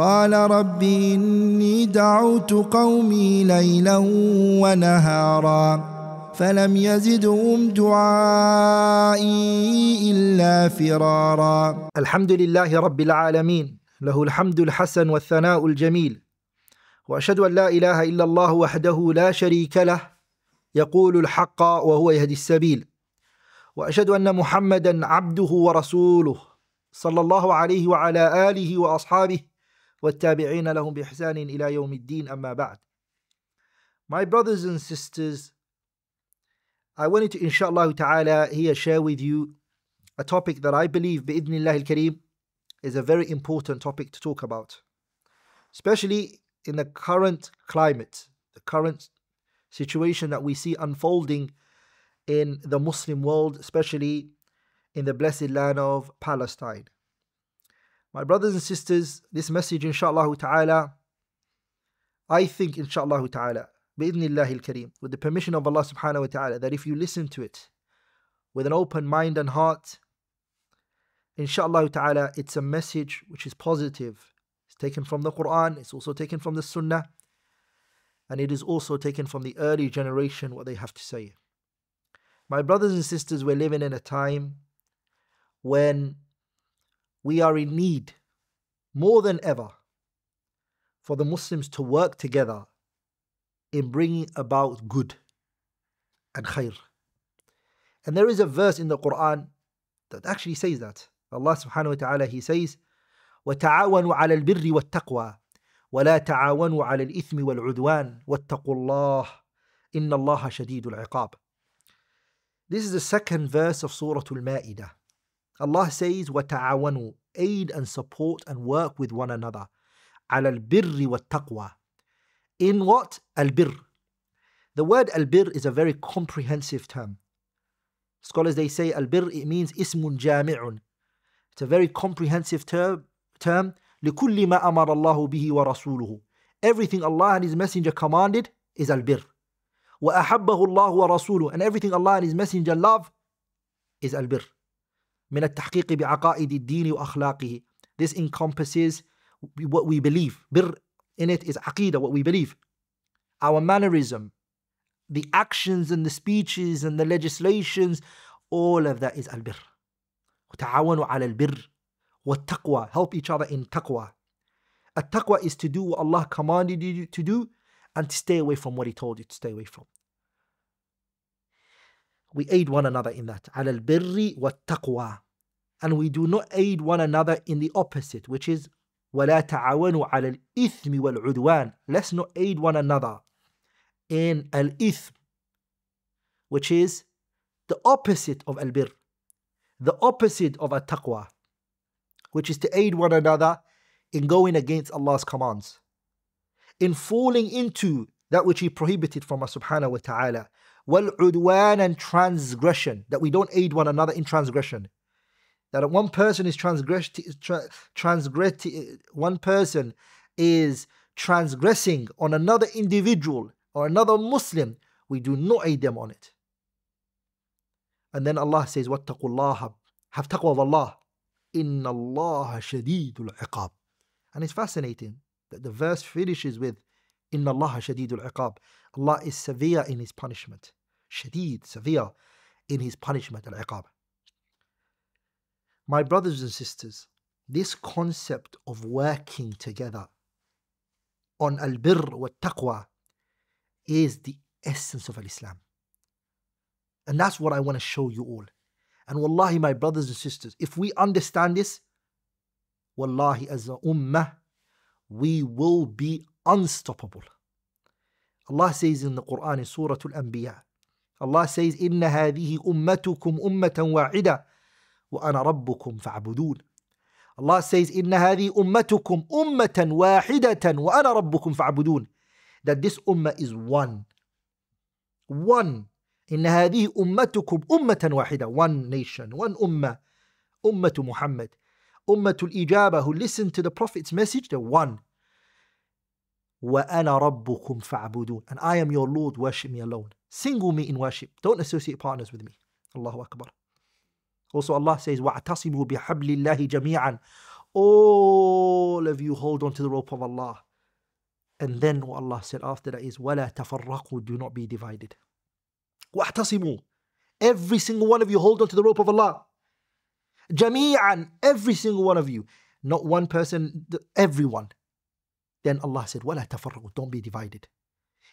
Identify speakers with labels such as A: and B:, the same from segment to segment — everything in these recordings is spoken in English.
A: قال رب إني دعوت قومي ليلا ونهارا فلم يزدهم دعائي إلا فرارا الحمد لله رب العالمين له الحمد الحسن والثناء الجميل وأشهد أن لا إله إلا الله وحده لا شريك له يقول الحق وهو يهدي السبيل وأشهد أن محمدا عبده ورسوله صلى الله عليه وعلى آله وأصحابه والتابعين لهم بإحسان إلى يوم الدين أما بعد My brothers and sisters, I wanted to inshallah ta'ala here share with you a topic that I believe بإذن الله kareem is a very important topic to talk about. Especially in the current climate, the current situation that we see unfolding in the Muslim world, especially in the blessed land of Palestine. My brothers and sisters, this message inshaAllah ta'ala, I think inshaAllah ta'ala, bi'idnillahi al-kareem, with the permission of Allah subhanahu wa ta'ala, that if you listen to it with an open mind and heart, inshaAllah ta'ala, it's a message which is positive. It's taken from the Quran, it's also taken from the Sunnah, and it is also taken from the early generation what they have to say. My brothers and sisters, we're living in a time when we are in need, more than ever, for the Muslims to work together in bringing about good and khair. And there is a verse in the Quran that actually says that. Allah subhanahu wa ta'ala, He says, وتعاونوا على البر والتقوى ولا تعاونوا على الإثم والعدوان واتقوا الله إن الله شديد العقاب This is the second verse of Surah Al-Ma'idah. Allah says, وَتَعَوَنُوا Aid and support and work with one another. عَلَى الْبِرِّ وَالتَّقْوَى In what? al birr The word al birr is a very comprehensive term. Scholars, they say al birr it means ismun jami'un. It's a very comprehensive term. لِكُلِّ مَا أَمَرَ اللَّهُ بِهِ وَرَسُولُهُ Everything Allah and His Messenger commanded is al-bir. وَأَحَبَّهُ اللَّهُ وَرَسُولُهُ And everything Allah and His Messenger love is al birr من التحقيق بعقائد الدين وأخلاقه This encompasses what we believe بر in it is عقيدة what we believe Our mannerism The actions and the speeches and the legislations All of that is al-bir وتعاونوا على البر والتقوى Help each other in takwa. At is to do what Allah commanded you to do and to stay away from what He told you to stay away from we aid one another in that. Al birri wa taqwa. And we do not aid one another in the opposite, which is وَلَا تَعَوَنُوا عَلَى الْإِثْمِ وَالْعُدْوَانِ Let's not aid one another in al-ithm, which is the opposite of al-bir, the opposite of al taqwa which is to aid one another in going against Allah's commands, in falling into that which He prohibited from us subhanahu wa ta'ala, والعدوان and transgression, that we don't aid one another in transgression. That one person is transgress, tra, transgress, one person is transgressing on another individual or another Muslim, we do not aid them on it. And then Allah says, Wattaqullah, have taqwa of Allah. Inna Allah shadidul iqab. And it's fascinating that the verse finishes with Inna Allah shadidul iqab. Allah is severe in his punishment shadid, severe in his punishment, al iqab. My brothers and sisters, this concept of working together on al birr wa taqwa is the essence of al Islam. And that's what I want to show you all. And wallahi, my brothers and sisters, if we understand this, wallahi, as a ummah, we will be unstoppable. Allah says in the Quran in Surah Al Anbiya, Allah says, إن هذه أمتكم أمة wa'ida وأنا ربكم فاعبدون. Allah says, إن هذه أمتكم أمة واحدة وأنا ربكم فاعبدون. That this ummah is one. One. إن هذه أمتكم أمة واحدة one nation one ummah. أمة محمد أمة الإجابة who listen to the prophet's message they're one وأنا ربكم فاعبدون and I am your Lord worship me alone Single me in worship. Don't associate partners with me. Allahu Akbar. Also Allah says, وَاعْتَصِمُوا بِحَبْلِ اللَّهِ جَمِيعًا All of you hold on to the rope of Allah. And then what Allah said after that is, وَلَا تَفَرَّقُوا Do not be divided. وَاعْتَصِمُوا Every single one of you hold on to the rope of Allah. جَمِيعًا Every single one of you. Not one person, everyone. Then Allah said, وَلَا تَفَرَّقُوا Don't be divided.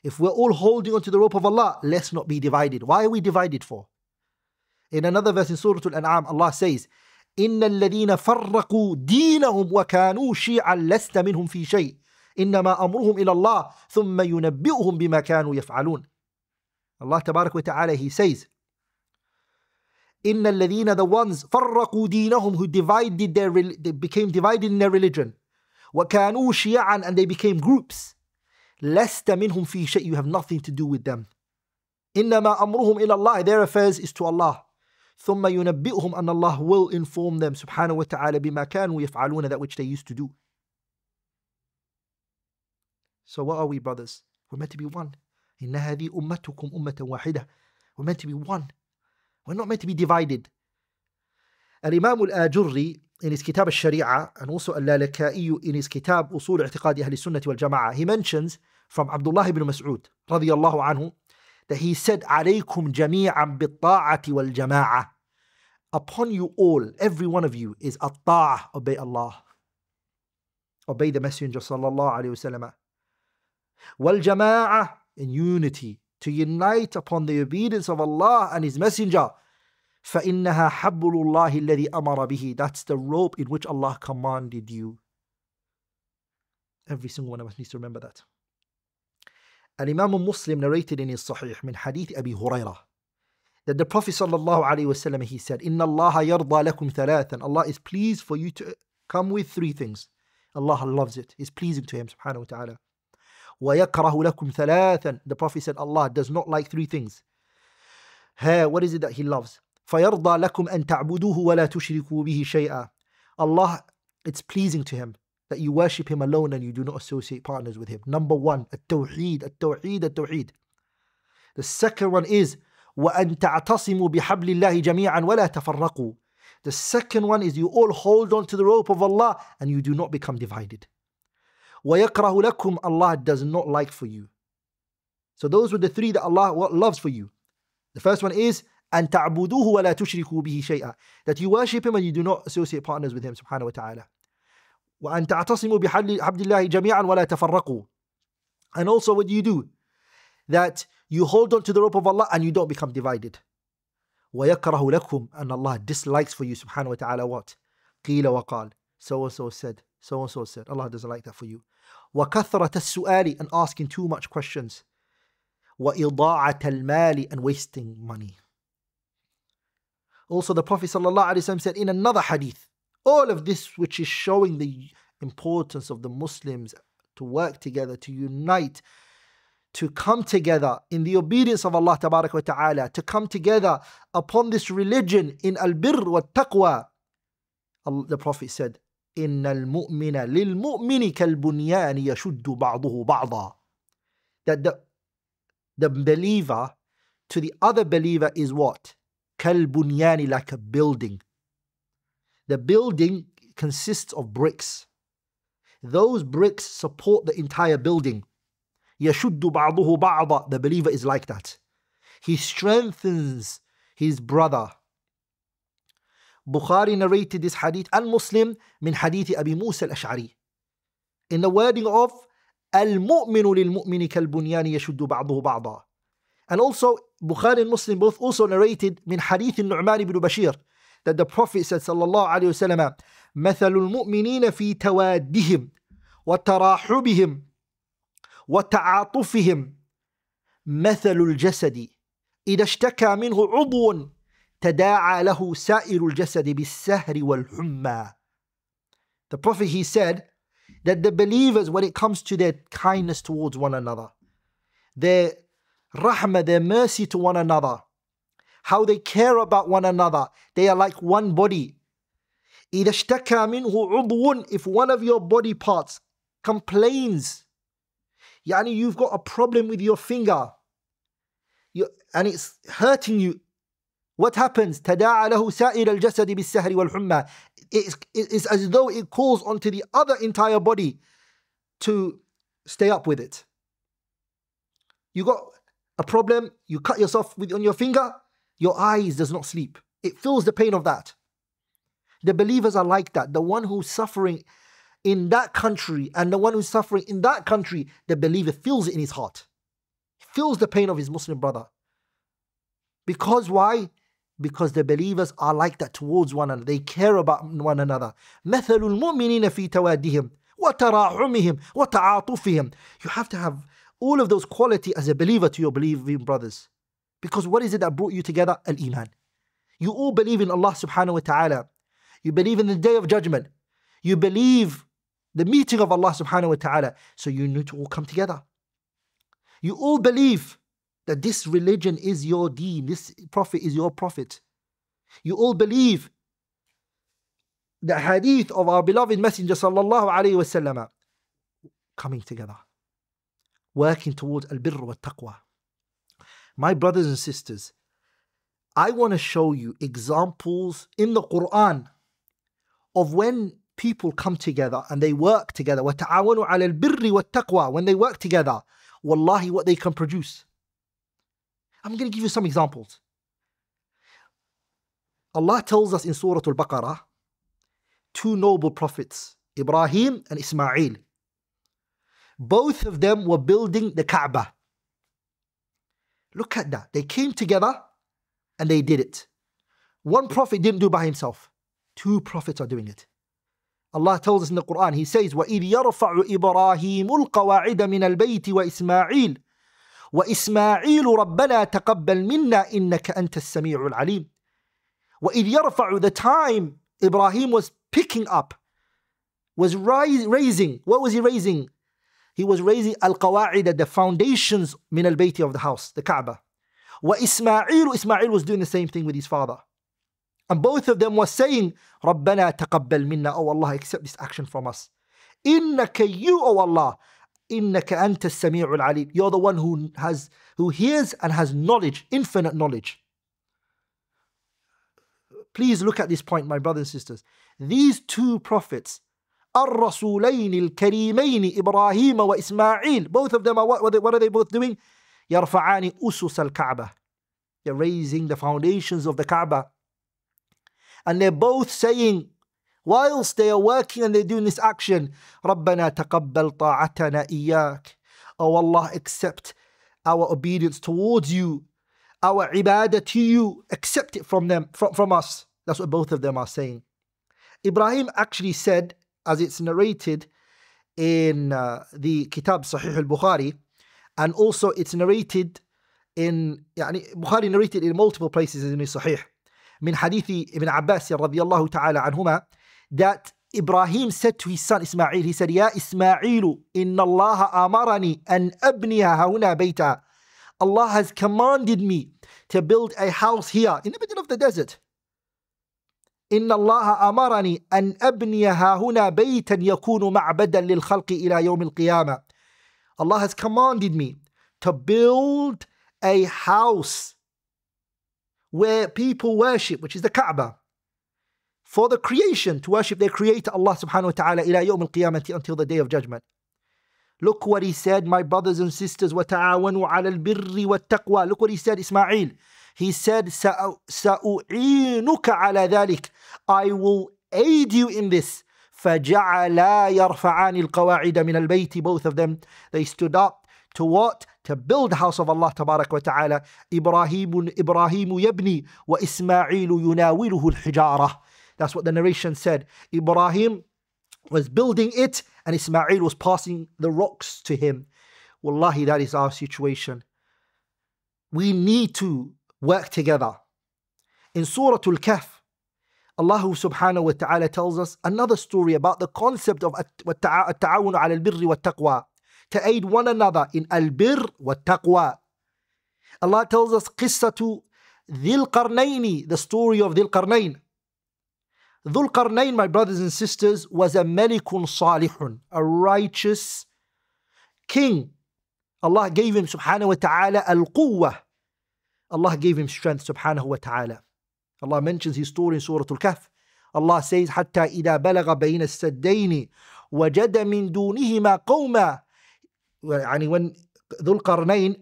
A: If we're all holding onto the rope of Allah, let's not be divided. Why are we divided for? In another verse in Surah Al-An'am, Allah says, إن الذين فرقوا دينهم وكانوا شيعا لست منهم في شيء إنما أمرهم إلى الله ثم ينبئهم بما كانوا يفعلون Allah تبارك وتعالى he says إن الذين the ones فرقوا دينهم who divided their they became divided in their religion وكانوا شيعا and they became groups lest them فِي شَيْءٍ You have nothing to do with them. إِنَّمَا amruhum إِلَى Allah. Their affairs is to Allah. Thumma يُنَبِّئُهُمْ And Allah will inform them subhanahu wa ta'ala بِمَا كَانُوا يَفْعَلُونَ That which they used to do. So what are we brothers? We're meant to be one. Inna هذي ummatukum أُمَّتُكُمْ أُمَّةً وَاحِدَةً We're meant to be one. We're not meant to be divided. Al-Imam al إنيس كتاب الشريعة أنوس اللالكائي إنيس كتاب أصول اعتقاد أهل السنة والجماعة he mentions from عبد الله بن مسعود رضي الله عنه that he said عليكم جميعا بالطاعة والجماعة upon you all every one of you is الطاعة obey Allah obey the messenger صلى الله عليه وسلم والجماعة in unity to unite upon the obedience of Allah and his messenger فَإِنَّهَا حَبُّلُ اللَّهِ الَّذِي أَمَرَ بِهِ That's the rope in which Allah commanded you. Every single one of us needs to remember that. An imam Muslim narrated in his Sahih min Hadith Abi Hurairah that the Prophet sallallahu alaihi wasallam he said, "Inna Allah yarda lakum thalathan." Allah is pleased for you to come with three things. Allah loves it. It's pleasing to him subhanahu wa ta'ala. وَيَكْرَهُ لَكُمْ ثَلَاثًا The Prophet said, Allah does not like three things. Hey, what is it that he loves? فَيَرْضَى لَكُمْ أَن تَعْبُدُوهُ وَلَا تُشْرِكُوا بِهِ شَيْئًا Allah, it's pleasing to Him that you worship Him alone and you do not associate partners with Him. Number one, التوحيد, التوحيد, التوحيد. The second one is وَأَن تَعْتَصِمُوا بِحَبْلِ اللَّهِ جَمِيعًا وَلَا تَفَرَّقُوا The second one is you all hold on to the rope of Allah and you do not become divided. وَيَكْرَهُ لَكُمْ Allah does not like for you. So those were the three that Allah loves for you. The first one is and أن wa la tushriku bihi شيئا that you worship him and you do not associate partners with him سبحانه وتعالى وأن تعتصموا بحبل الله جميعا ولا تفرقوا and also what do you do that you hold on to the rope of Allah and you don't become divided wa ويكره لكم and Allah dislikes for you سبحانه وتعالى what قيل وقال so and so said so and so said Allah doesn't like that for you wa وكثرة السؤال and asking too much questions wa وإضاعة المال and wasting money also, the Prophet ﷺ said in another hadith, all of this which is showing the importance of the Muslims to work together, to unite, to come together in the obedience of Allah wa Ta'ala, to come together upon this religion in al-birr wa taqwa. The Prophet said, إِنَّ الْمُؤْمِنَ لِلْمُؤْمِنِ كَالْبُنْيَانِ يَشُدُّ بَعْضُهُ بَعْضًا That the, the believer to the other believer is what? كالبنيان like a building. The building consists of bricks. Those bricks support the entire building. يَشُدُّ بَعْضُهُ بَعْضًا The believer is like that. He strengthens his brother. Bukhari narrated this hadith and Muslim min hadith Abi Musa al-Ash'ari. In the wording of al-mu'minu lil-mu'mini kal-bunyani yashuddu And also Bukhari and Muslim both also narrated min hadith al-Nu'man ibn Bashir that the Prophet said sallallahu alayhi wasallam مثل المؤمنين في توادهم وتراحبهم وتعاطفهم مثل الجسد إذا اشتكى منه عضو تداعى له سائر الجسد بالسهر والحمى The Prophet he said that the believers when it comes to their kindness towards one another their rahmah, their mercy to one another, how they care about one another. They are like one body. If one of your body parts complains, yani you've got a problem with your finger and it's hurting you, what happens? It is, it is as though it calls onto the other entire body to stay up with it. You got a problem, you cut yourself with, on your finger, your eyes does not sleep. It feels the pain of that. The believers are like that. The one who's suffering in that country and the one who's suffering in that country, the believer feels it in his heart. He feels the pain of his Muslim brother. Because why? Because the believers are like that towards one another. They care about one another. مثل المؤمنين في توادهم وتعاطفهم. You have to have all of those quality as a believer to your believing brothers. Because what is it that brought you together? Al-Iman. You all believe in Allah subhanahu wa ta'ala. You believe in the day of judgment. You believe the meeting of Allah subhanahu wa ta'ala. So you need to all come together. You all believe that this religion is your deen, this prophet is your prophet. You all believe the hadith of our beloved Messenger sallallahu alayhi sallam coming together working towards al-birr wa taqwa. My brothers and sisters, I want to show you examples in the Quran of when people come together and they work together. وَتَعَاوَنُوا عَلَى الْبِرِّ وَالتَّقْوَى When they work together, wallahi, what they can produce. I'm going to give you some examples. Allah tells us in Surah Al-Baqarah, two noble prophets, Ibrahim and Ismail, both of them were building the Kaaba. Look at that. They came together and they did it. One prophet didn't do by himself. Two prophets are doing it. Allah tells us in the Quran, He says, وَإِذْ يَرْفَعُ إِبْرَاهِيمُ الْقَوَاعِدَ مِنَ الْبَيْتِ وَإِسْمَاعِيلُ وإسماعيل ربنا تقبل منا إنك أنت السميع العليم وإذ يرفع the time Ibrahim was picking up was raising what was he raising he was raising al-qawa'ida, the foundations min al-bayti of the house, the Kaaba. Wa Ismail, Ismail was doing the same thing with his father. And both of them were saying, رَبَّنَا تَقَبَّلْ minna, Oh Allah, accept this action from us. إِنَّكَ you, O oh Allah, إِنَّكَ أَنْتَ السَّمِيعُ الْعَلِيمُ You're the one who, has, who hears and has knowledge, infinite knowledge. Please look at this point, my brothers and sisters. These two prophets, الرسولين الكريمين إبراهيم وإسماعيل both of them are what, what are they both doing يرفعان أسس الكعبة they're raising the foundations of the Kaaba and they're both saying whilst they are working and they're doing this action ربنا تقبل طاعتنا إياك oh Allah accept our obedience towards you our ibadah to you accept it from them from, from us that's what both of them are saying Ibrahim actually said as it's narrated in uh, the Kitab Sahih al Bukhari, and also it's narrated in يعني Bukhari narrated in multiple places in his Sahih, min hadithi عباس رضي الله تعالى عنهما that Ibrahim said to his son Ismail, he said, يا إسماعيل إن Allah amarani أن abniha هنا bayta. Allah has commanded me to build a house here in the middle of the desert. إن الله أمرني أن أبني ها هنا بيتا يكون معبدا للخلق إلى يوم القيامة Allah has commanded me to build a house where people worship, which is the Kaaba, for the creation to worship their creator Allah subhanahu wa ta'ala ila yawm al-qiyamati until the day of judgment. Look what he said, my brothers and sisters, وَتَعَاوَنُوا عَلَى الْبِرِّ وَالتَّقْوَى Look what he said, Ismail. He said, سَأُعِينُكَ عَلَى ذَلِكَ I will aid you in this. فَجَعَلَا يَرْفَعَانِ الْقَوَاعِدَ مِنَ الْبَيْتِ Both of them, they stood up to what? To build the house of Allah تبارك وتعالى. إبراهيم, إبراهيم يبني وإسماعيل يناوله الحجارة. That's what the narration said. إبراهيم was building it and إسماعيل was passing the rocks to him. Wallahi, that is our situation. We need to work together. In Surah Al-Kahf, Allah subhanahu wa ta'ala tells us another story about the concept of التعاون على البر والتقوى to aid one another in البر والتقوى Allah tells us قصة ذي القرنين the story of ذي القرنين ذو القرنين my brothers and sisters was a ملك صالح a righteous king Allah gave him subhanahu wa ta'ala al-quwwah Allah gave him strength subhanahu wa ta'ala Allah mentions his story in Surah Al-Kahf. Allah says, حَتَّى إِذَا بَلَغَ بَيْنَ السَّدَّيْنِ وَجَدَ مِن دُونِهِمَا قَوْمًا when Dhul Qarnayn,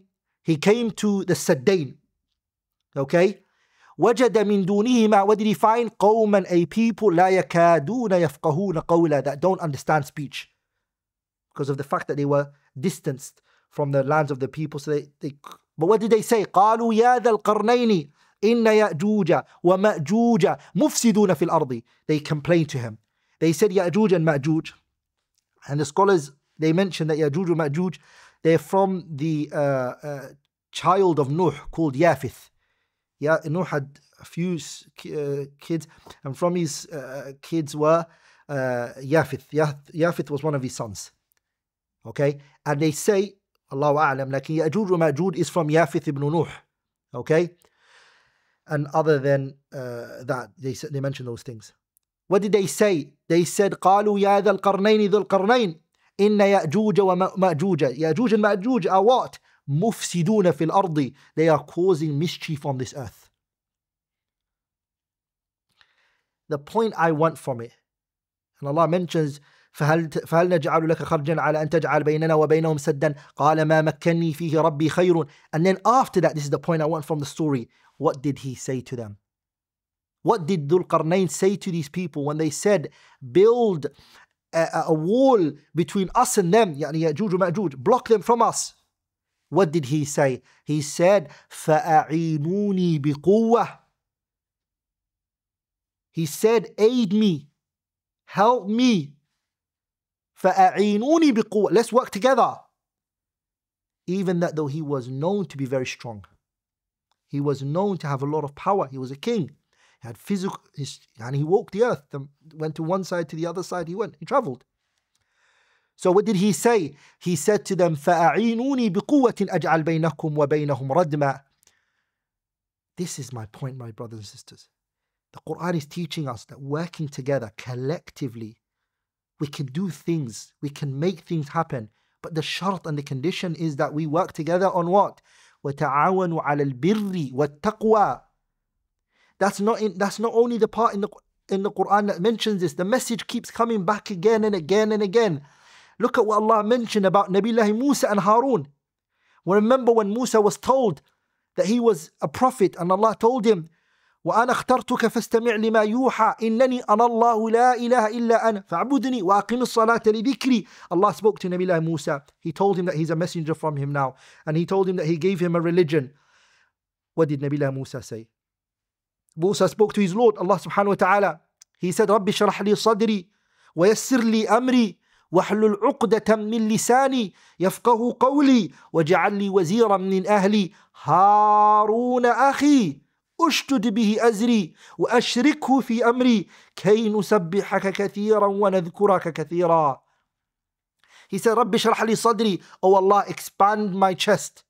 A: he came to the Saddain. Okay? وَجَدَ مِن دُونِهِمَا What did he find? قَوْمًا A people لَا يَكَادُونَ يَفْقَهُونَ قَوْلًا That don't understand speech. Because of the fact that they were distanced from the lands of the people. So they, they but what did they say? قَالُوا يَا ذَا الْقَرْنَيْنِ Inna Ya'juja wa Ma'juja mufsiduna fil ardi. They complained to him. They said Ya'juj and Ma'juj. And the scholars, they mention that Ya'juj and Ma'juj, they're from the uh, uh, child of Nuh called Yafith. Yeah, Nuh had a few uh, kids, and from his uh, kids were uh, Yafith. Yafith was one of his sons. Okay, and they say, Allahu A'lam, like Ya'juj and Ma'juj is from Yafith ibn Nuh. Okay, and other than uh, that, they they mentioned those things. What did they say? They said, قالوا يا ذا القرنين ذو القرنين إن يأجوج ومأجوج يأجوج and مأجوج are what? مفسدون في الأرض They are causing mischief on this earth. The point I want from it, and Allah mentions فهل, فهل نجعل لك خرجا على أن تجعل بيننا وبينهم سدا قال ما مكني فيه ربي خير and then after that this is the point I want from the story what did he say to them what did Dhul Qarnayn say to these people when they said build a, a wall between us and them يعني يأجوج ومأجوج block them from us What did he say? He said, فَأَعِينُونِي بِقُوَّةٍ He said, aid me, help me. Let's work together. Even that though he was known to be very strong. He was known to have a lot of power. He was a king. He had physical, his, and he walked the earth, um, went to one side to the other side. He went, he traveled. So what did he say? He said to them, فَأَعِينُونِي بِقُوَّةٍ أَجْعَلْ بَيْنَكُمْ وَبَيْنَهُمْ رَدْمًا This is my point, my brothers and sisters. The Quran is teaching us that working together collectively we can do things, we can make things happen. But the shart and the condition is that we work together on what? وَتَعَاوَنُوا عَلَى الْبِرِّ وَالتَّقْوَى That's not, in, that's not only the part in the, in the Quran that mentions this. The message keeps coming back again and again and again. Look at what Allah mentioned about Nabiullah Musa and Harun. remember when Musa was told that he was a prophet and Allah told him, وأنا اخترتك فاستمع لما يوحى إنني أنا الله لا إله إلا أنا فاعبدني وأقم الصلاة لذكري Allah spoke to Nabilah Musa He told him that he's a messenger from him now And he told him that he gave him a religion What did Nabilah Musa say? Musa spoke to his Lord Allah subhanahu wa ta'ala He said رب اشرح لي صدري ويسر amri أمري واحلل عقدة من لساني يفقه قولي وجعل لي وزيرا من أهلي هارون أخي أشتد به أزري وأشركه في أمري كي نسبحك كثيرا ونذكرك كثيرا He said, رب اشرح لي صدري Oh Allah, expand my chest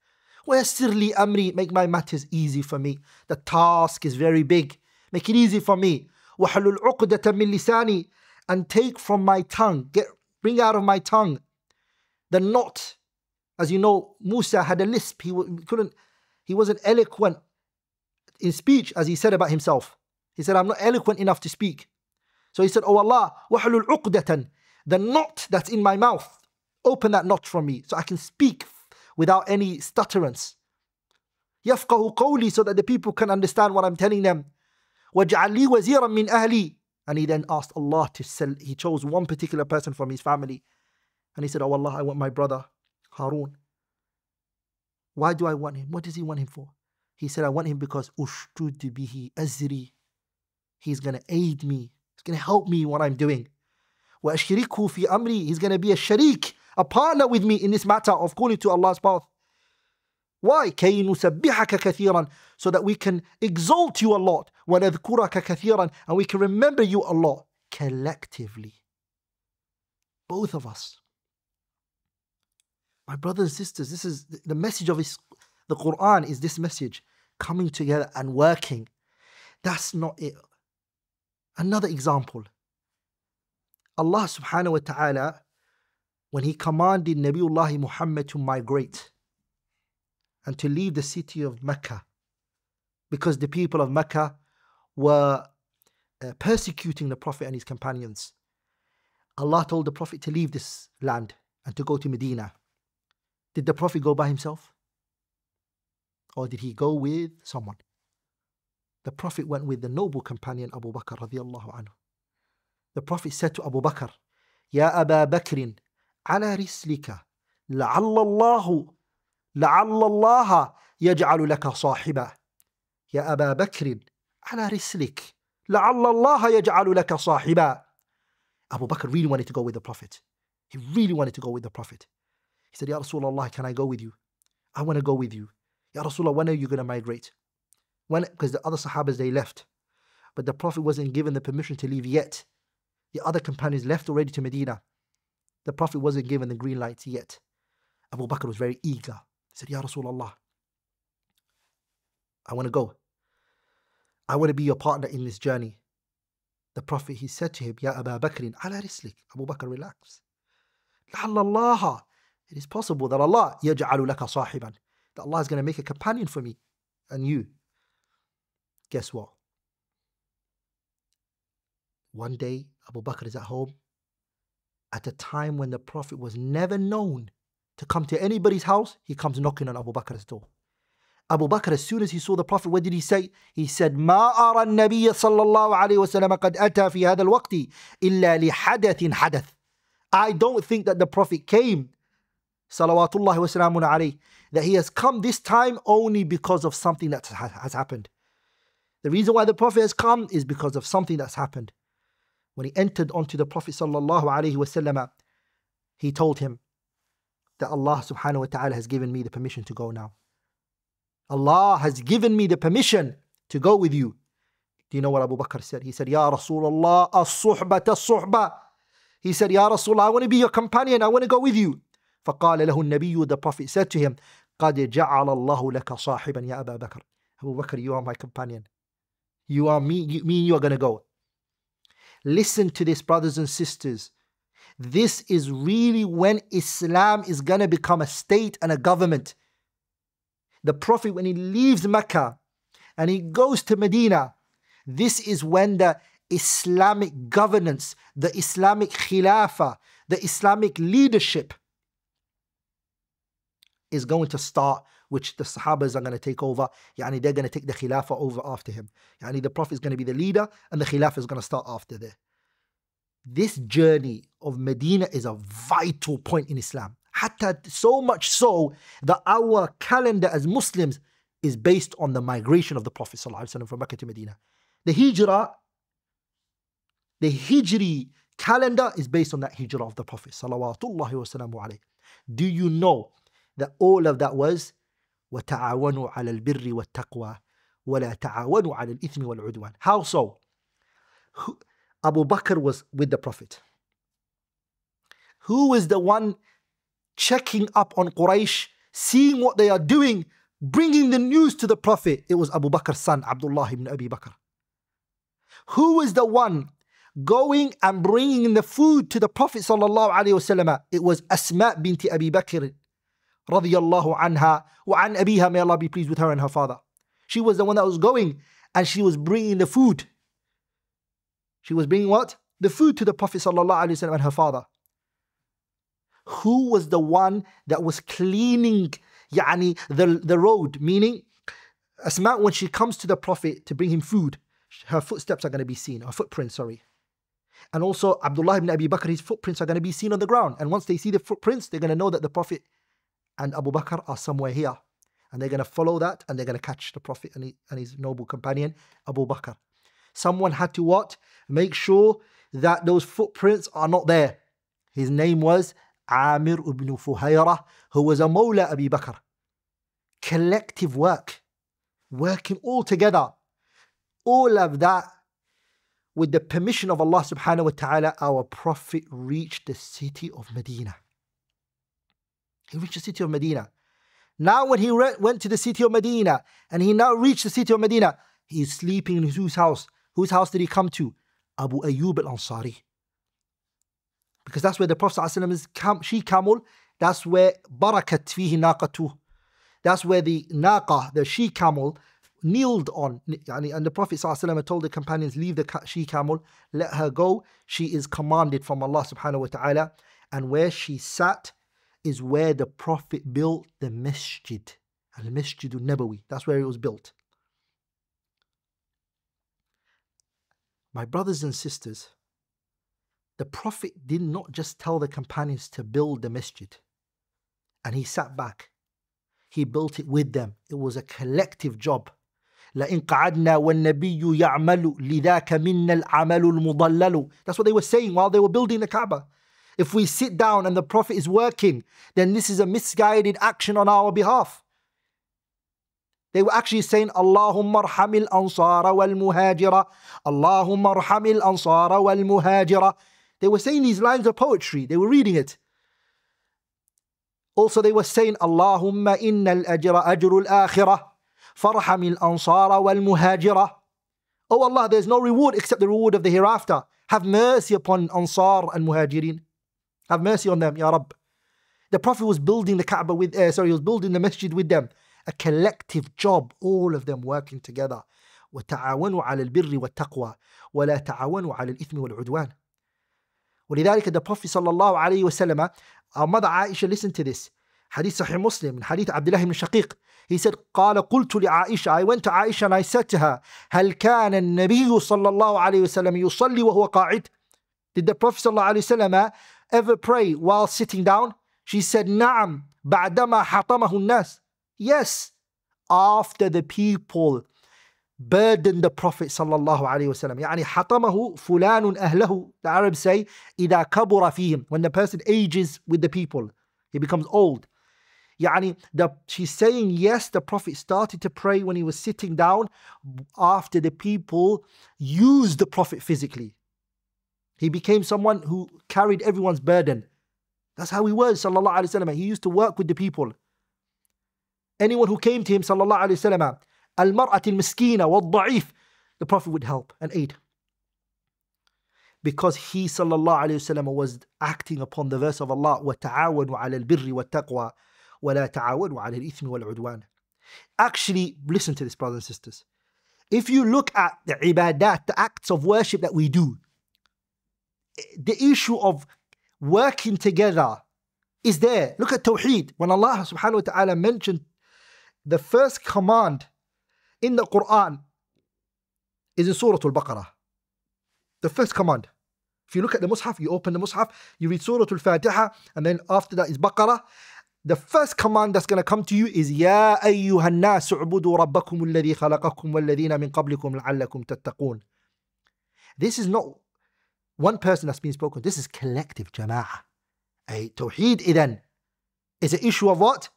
A: ويسر لي أمري Make my matters easy for me The task is very big Make it easy for me وحلل عقدة من لساني And take from my tongue Get, Bring out of my tongue The knot As you know, Musa had a lisp He couldn't He wasn't eloquent in speech as he said about himself. He said, I'm not eloquent enough to speak. So he said, Oh Allah, wahlul uqdatan, the knot that's in my mouth, open that knot for me so I can speak without any stutterance. يفقه قولي so that the people can understand what I'm telling them. وَاجْعَلْ وَزِيرًا مِنْ أَهْلِي And he then asked Allah to sell, he chose one particular person from his family. And he said, Oh Allah, I want my brother, Harun. Why do I want him? What does he want him for? He said, I want him because ushtud bihi azri. He's going to aid me. He's going to help me in what I'm doing. Wa ashriku fi amri. He's going to be a sharik, a partner with me in this matter of calling to Allah's path. Why? كَيْ نُسَبِّحَكَ كَثِيرًا So that we can exalt you a lot. وَنَذْكُرَكَ كَثِيرًا And we can remember you a lot collectively. Both of us. My brothers and sisters, this is the message of this the Quran is this message coming together and working. That's not it. Another example Allah subhanahu wa ta'ala, when He commanded Nabiullah Muhammad to migrate and to leave the city of Mecca, because the people of Mecca were uh, persecuting the Prophet and his companions. Allah told the Prophet to leave this land and to go to Medina. Did the Prophet go by himself? or did he go with someone? The Prophet went with the noble companion Abu Bakr radiallahu anhu. The Prophet said to Abu Bakr, Ya Aba Bakrin, ala rislika, la'alla Allahu, la'alla Allah yaj'alu laka sahiba. Ya Aba Bakrin, ala rislik, la'alla Allah yaj'alu laka sahiba. Abu Bakr really wanted to go with the Prophet. He really wanted to go with the Prophet. He said, Ya Rasulullah, can I go with you? I want to go with you. Ya Rasulullah, when are you going to migrate? When? Because the other Sahabas, they left. But the Prophet wasn't given the permission to leave yet. The other companions left already to Medina. The Prophet wasn't given the green light yet. Abu Bakr was very eager. He said, Ya Rasulullah, I want to go. I want to be your partner in this journey. The Prophet, he said to him, Ya Abu Bakr, ala rislik. Abu Bakr, relax. Allah, it is possible that Allah يجعل لك صاحبا that Allah is going to make a companion for me and you. Guess what? One day, Abu Bakr is at home at a time when the Prophet was never known to come to anybody's house. He comes knocking on Abu Bakr's door. Abu Bakr, as soon as he saw the Prophet, what did he say? He said, ما أرى النبي صلى الله عليه وسلم قد أتى في هذا الوقت إلا لحدث حدث. I don't think that the Prophet came salawatullah wa that he has come this time only because of something that has happened. The reason why the Prophet has come is because of something that's happened. When he entered onto the Prophet sallallahu alayhi wasallam, he told him that Allah subhanahu wa ta'ala has given me the permission to go now. Allah has given me the permission to go with you. Do you know what Abu Bakr said? He said, Ya Rasulullah, as-suhbata as-suhba. He said, Ya Rasulullah, I want to be your companion. I want to go with you. فقال له النبي the prophet said to him قد جعل الله لك صاحبا يا أبا بكر Abu Bakr you are my companion you are me you, me and you are going to go listen to this brothers and sisters this is really when Islam is going to become a state and a government the prophet when he leaves Mecca and he goes to Medina this is when the Islamic governance, the Islamic khilafah, the Islamic leadership is going to start, which the Sahabas are going to take over. Yani they're going to take the Khilafah over after him. Yani the Prophet is going to be the leader and the Khilafah is going to start after there. This journey of Medina is a vital point in Islam. Hatta so much so that our calendar as Muslims is based on the migration of the Prophet from Mecca to Medina. The Hijrah, the Hijri calendar is based on that Hijrah of the Prophet. Do you know that all of that was وَتَعَاوَنُوا عَلَى الْبِرِّ وَالتَّقْوَى وَلَا تَعَاوَنُوا عَلَى الْإِثْمِ وَالْعُدْوَانِ How so? Who, Abu Bakr was with the Prophet. Who is the one checking up on Quraysh, seeing what they are doing, bringing the news to the Prophet? It was Abu Bakr's son, Abdullah ibn Abi Bakr. Who is the one going and bringing the food to the Prophet sallallahu alaihi wasallam? It was Asma binti Abi Bakr radiallahu anha, wa an abiha, may Allah be pleased with her and her father. She was the one that was going and she was bringing the food. She was bringing what? The food to the Prophet sallallahu alaihi wasallam and her father. Who was the one that was cleaning yani, the, the road? Meaning, Asma, when she comes to the Prophet to bring him food, her footsteps are going to be seen, her footprints, sorry. And also, Abdullah ibn Abi Bakr, his footprints are going to be seen on the ground. And once they see the footprints, they're going to know that the Prophet and Abu Bakr are somewhere here. And they're going to follow that and they're going to catch the Prophet and, he, and his noble companion, Abu Bakr. Someone had to what? Make sure that those footprints are not there. His name was Amir ibn Fuhayra, who was a Mawla Abu Bakr. Collective work, working all together. All of that, with the permission of Allah subhanahu wa ta'ala, our Prophet reached the city of Medina. He reached the city of Medina. Now, when he re- went to the city of Medina and he now reached the city of Medina, he is sleeping in whose house? Whose house did he come to? Abu Ayyub al Ansari. Because that's where the Prophet is cam- she camel, that's where barakat fihi naqatu. That's where the naqa, the she camel, kneeled on. And the Prophet ﷺ told the companions, Leave the she camel, let her go. She is commanded from Allah subhanahu wa ta'ala. And where she sat, is where the Prophet built the masjid, Al Masjid al Nabawi. That's where it was built. My brothers and sisters, the Prophet did not just tell the companions to build the masjid and he sat back. He built it with them. It was a collective job. لئن قعدنا والنبي يعمل لذاك منا العمل المضلل That's what they were saying while they were building the Kaaba. If we sit down and the Prophet is working, then this is a misguided action on our behalf. They were actually saying, Allahumma arhamil ansara wal muhajira. Allahumma arhamil ansara wal muhajira. They were saying these lines of poetry. They were reading it. Also, they were saying, Allahumma innal ajra ajrul akhirah. Farhamil ansara wal muhajira. Oh Allah, there's no reward except the reward of the hereafter. Have mercy upon Ansar and Muhajirin. Have mercy on them, Ya Rabb. The Prophet was building the Kaaba with, uh, sorry, he was building the masjid with them. A collective job, all of them working together. وتعاونوا على البر والتقوى ولا تعاونوا على الإثم والعدوان. ولذلك the Prophet صلى الله عليه وسلم, our mother Aisha, listen to this. Hadith Sahih Muslim, Hadith Abdullah ibn Shaqiq. He said, قال قلت لعائشة, I went to Aisha and I said to her, هل كان النبي صلى الله عليه وسلم يصلي وهو قاعد? Did the Prophet صلى الله عليه وسلم ever pray while sitting down? She said, Na'am, ba'dama hatamahu nas. Yes, after the people burdened the Prophet sallallahu alaihi wasallam. يعني حطمه فلان أهله. The Arabs say, إذا كبر فيهم. When the person ages with the people, he becomes old. Yani the, she's saying, yes, the Prophet started to pray when he was sitting down after the people used the Prophet physically. He became someone who carried everyone's burden. That's how he was, sallallahu alayhi wasallam. He used to work with the people. Anyone who came to him, sallallahu alayhi wasallam, al-mar'at al-miskina wal-da'if, the Prophet would help and aid. Because he, sallallahu alayhi wasallam, was acting upon the verse of Allah, وَتَعَاوَنُوا عَلَى الْبِرِّ وَالتَّقْوَى وَلَا تَعَاوَنُوا عَلَى الْإِثْمِ وَالْعُدْوَانِ Actually, listen to this, brothers and sisters. If you look at the ibadat, the acts of worship that we do, the issue of working together is there. Look at Tawheed. When Allah subhanahu wa ta'ala mentioned the first command in the Quran is in Surah Al-Baqarah. The first command. If you look at the Mus'haf, you open the Mus'haf, you read Surah Al-Fatiha, and then after that is Baqarah. The first command that's going to come to you is يَا أَيُّهَا النَّاسُ اعْبُدُوا رَبَّكُمُ الَّذِي خَلَقَكُمْ وَالَّذِينَ مِن قَبْلِكُمْ لَعَلَّكُمْ تَتَّقُونَ This is not one person that's being spoken. This is collective jama'ah. A tawheed idan is an issue of what?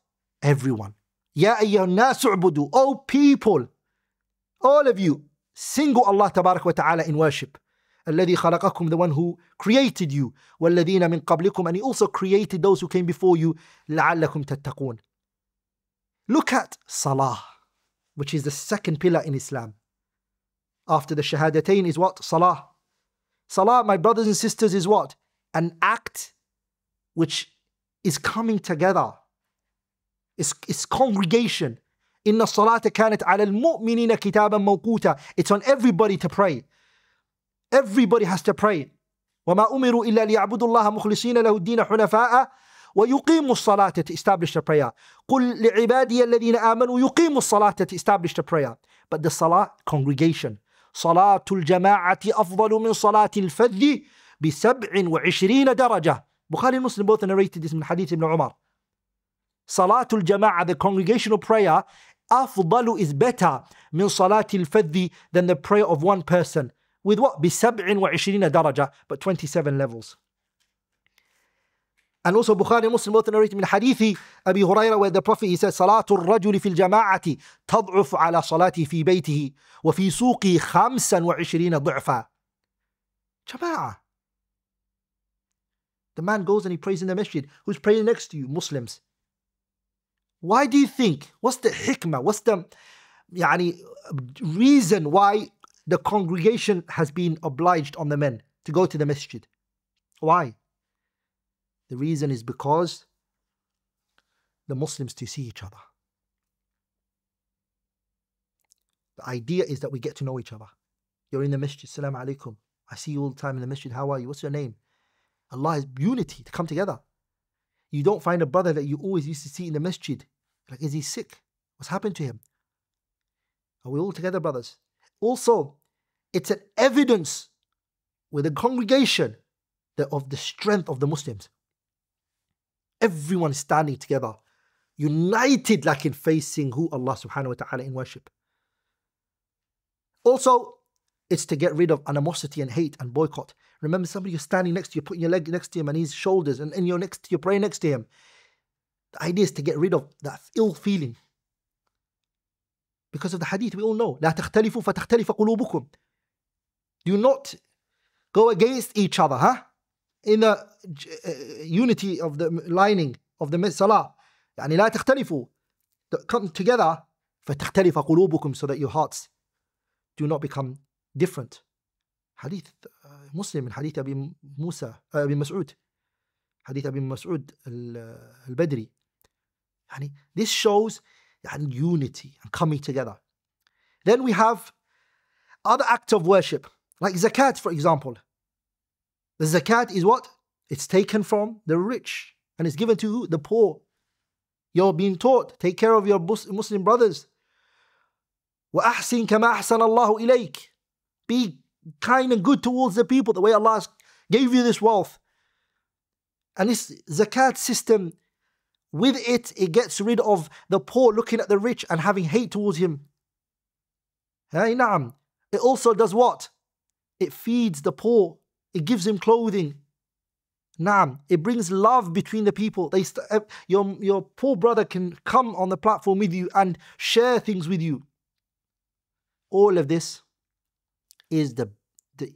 A: Everyone. Ya ayyuhannas Oh, people, all of you, single Allah tabarak wa ta'ala in worship. الذي خلقكم, the one who created you. والذين من قبلكم, and he also created those who came before you. لعلكم تتقون. Look at salah, which is the second pillar in Islam. After the shahadatain is what? Salah. Salah, my brothers and sisters, is what? An act which is coming together. It's, it's congregation. Inna salata kanat ala al-mu'minina kitaban mawquta. It's on everybody to pray. Everybody has to pray. وما أمروا إلا ليعبدوا الله مخلصين له الدين حنفاء ويقيموا الصلاة to establish the prayer. قل لعبادي الذين آمنوا يقيموا الصلاة to establish the prayer. But the salah congregation. صلاة الجماعة أفضل من صلاة الفذ بسبع وعشرين درجة بخاري and both narrated this من حديث ابن عمر صلاة الجماعة the congregational prayer أفضل is better من صلاة الفذ than the prayer of one person with what? بسبع وعشرين درجة but 27 levels And also Bukhari and Muslim both narrate in hadithi Abi Huraira where the Prophet he said صلاة الرجل في الجماعة تضعف على صلاته في بيته وفي سوقه خمسا وعشرين ضعفا جماعة. The man goes and he prays in the masjid Who's praying next to you? Muslims Why do you think? What's the hikmah? What's the يعني, reason why the congregation has been obliged on the men to go to the masjid? Why? The reason is because the Muslims to see each other. The idea is that we get to know each other. You're in the masjid, salam alaikum. I see you all the time in the masjid. How are you? What's your name? Allah is unity to come together. You don't find a brother that you always used to see in the masjid. Like, is he sick? What's happened to him? Are we all together, brothers? Also, it's an evidence with the congregation that of the strength of the Muslims everyone standing together, united like in facing who Allah subhanahu wa ta'ala in worship. Also, it's to get rid of animosity and hate and boycott. Remember somebody you're standing next to, you're putting your leg next to him and his shoulders and, and you're next to, you're praying next to him. The idea is to get rid of that ill feeling. Because of the hadith, we all know. لا تختلفوا فتختلف قلوبكم. Do not go against each other, huh? in the unity of the lining of the salah يعني لا تختلفوا come together فتختلف قلوبكم so that your hearts do not become different حديث مسلم من حديث أبي موسى أبي مسعود حديث أبي مسعود البدري يعني this shows يعني unity and coming together then we have other acts of worship like zakat for example the zakat is what? It's taken from the rich and it's given to the poor. You're being taught, take care of your Muslim brothers. Be kind and good towards the people the way Allah gave you this wealth. And this zakat system, with it, it gets rid of the poor looking at the rich and having hate towards him. It also does what? It feeds the poor it gives him clothing. Naam. It brings love between the people. They st- eh, your, your poor brother can come on the platform with you and share things with you. All of this is the, the,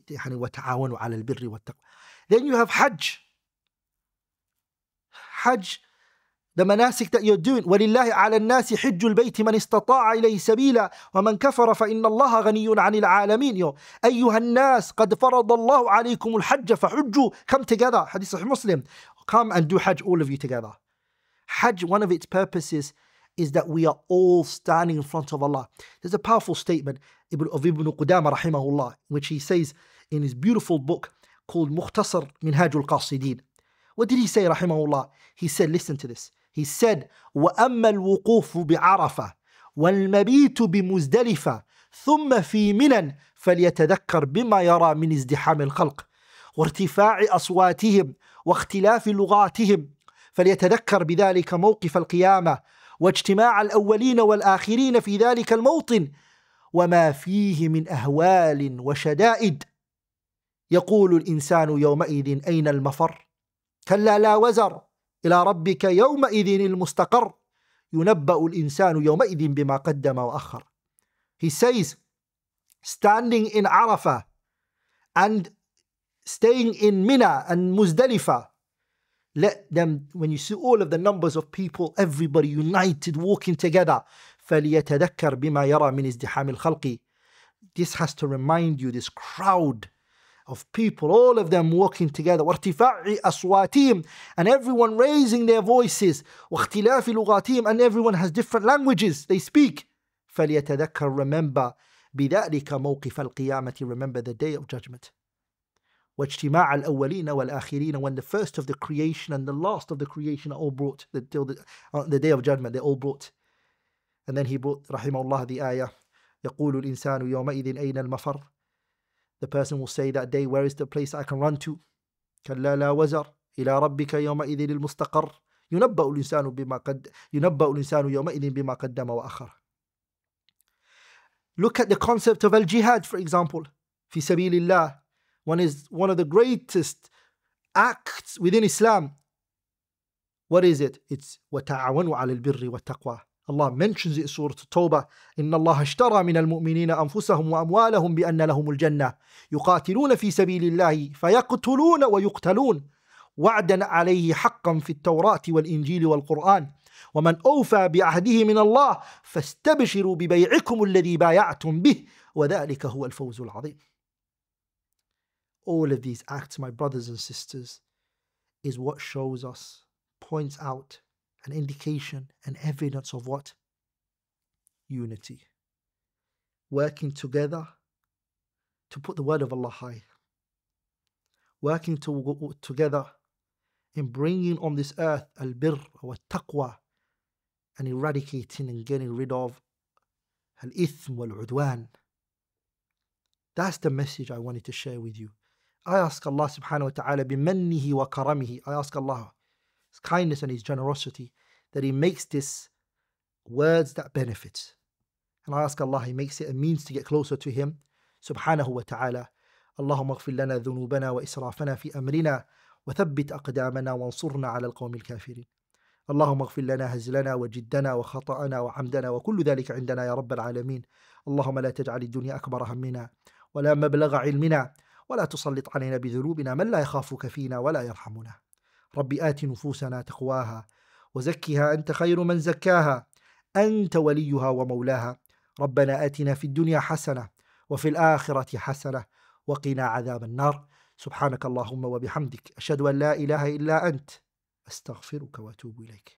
A: Then you have Hajj. Hajj The manasik that you're doing ولله على الناس حج البيت من استطاع إليه سبيلا ومن كفر فإن الله غني عن العالمين يو. أيها الناس قد فرض الله عليكم الحج فحجوا come together حديث صحيح مسلم come and do Hajj all of you together Hajj one of its purposes is that we are all standing in front of Allah there's a powerful statement of Ibn Qudama rahimahullah which he says in his beautiful book called مختصر منهاج القاصدين What did he say, rahimahullah? He said, listen to this. He said, وأما الوقوف بعرفة والمبيت بمزدلفة ثم في منن فليتذكر بما يرى من ازدحام الخلق وارتفاع أصواتهم واختلاف لغاتهم فليتذكر بذلك موقف القيامة واجتماع الأولين والآخرين في ذلك الموطن وما فيه من أهوال وشدائد يقول الإنسان يومئذ أين المفر؟ كلا لا وزر إلى ربك يومئذ المستقر ينبأ الإنسان يومئذ بما قدم وأخر He says standing in Arafah and staying in Mina and Muzdalifah let them when you see all of the numbers of people everybody united walking together فليتذكر بما يرى من ازدحام الخلق this has to remind you this crowd of people, all of them walking together, وارتفاع and everyone raising their voices, واختلاف and everyone has different languages they speak. فليتذكر remember بذلك موقف القيامة remember the day of judgment. واجتماع الأولين والآخرين when the first of the creation and the last of the creation are all brought the, the, uh, the day of judgment they're all brought and then he brought رحمه الله the ayah يقول الإنسان يومئذ أين المفر the person will say that day, where is the place I can run to? كلا لا وزر إلى ربك يومئذ المستقر ينبأ الإنسان بما قد ينبأ الإنسان يومئذ بما قدم وأخر Look at the concept of al-jihad, for example. في سبيل الله. One is one of the greatest acts within Islam. What is it? It's وتعاونوا على البر والتقوى. Allah mentions it Surah Tawbah إن الله اشترى من المؤمنين أنفسهم وأموالهم بأن لهم الجنة يقاتلون في سبيل الله فيقتلون ويقتلون وعدا عليه حقا في التوراة والإنجيل والقرآن ومن أوفى بعهده من الله فاستبشروا ببيعكم الذي بايعتم به وذلك هو الفوز العظيم All of these acts, my brothers and sisters, is what shows us, points out an indication and evidence of what? Unity. Working together to put the word of Allah high. Working to, together in bringing on this earth al birr or taqwa and eradicating and getting rid of al ithm wal udwan. That's the message I wanted to share with you. I ask Allah subhanahu wa ta'ala bimannihi wa karamihi. I ask Allah his kindness and his generosity that he makes this words that benefit. And I ask Allah, He makes it a means to get closer to Him, subhanahu wa ta'ala. اللهم اغفر لنا ذنوبنا وإسرافنا في أمرنا وثبت أقدامنا وانصرنا على القوم الكافرين اللهم اغفر لنا هزلنا وجدنا وخطأنا وعمدنا وكل ذلك عندنا يا رب العالمين اللهم لا تجعل الدنيا أكبر همنا ولا مبلغ علمنا ولا تسلط علينا بذنوبنا من لا يخافك فينا ولا يرحمنا رب آت نفوسنا تقواها وزكها أنت خير من زكاها أنت وليها ومولاها ربنا آتنا في الدنيا حسنة وفي الآخرة حسنة وقنا عذاب النار سبحانك اللهم وبحمدك أشهد أن لا إله إلا أنت أستغفرك وأتوب إليك